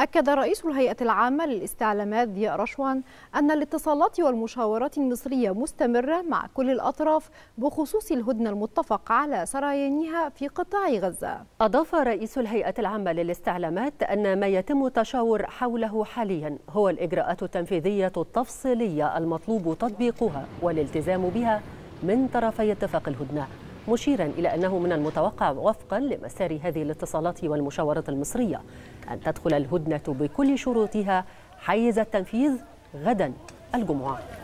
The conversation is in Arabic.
أكد رئيس الهيئة العامة للاستعلامات ضياء رشوان أن الاتصالات والمشاورات المصرية مستمرة مع كل الأطراف بخصوص الهدنة المتفق على سريانها في قطاع غزة. أضاف رئيس الهيئة العامة للاستعلامات أن ما يتم التشاور حوله حاليا هو الإجراءات التنفيذية التفصيلية المطلوب تطبيقها والالتزام بها من طرفي اتفاق الهدنه مشيرا إلى أنه من المتوقع وفقا لمسار هذه الاتصالات والمشاورات المصرية أن تدخل الهدنة بكل شروطها حيز التنفيذ غدا الجمعة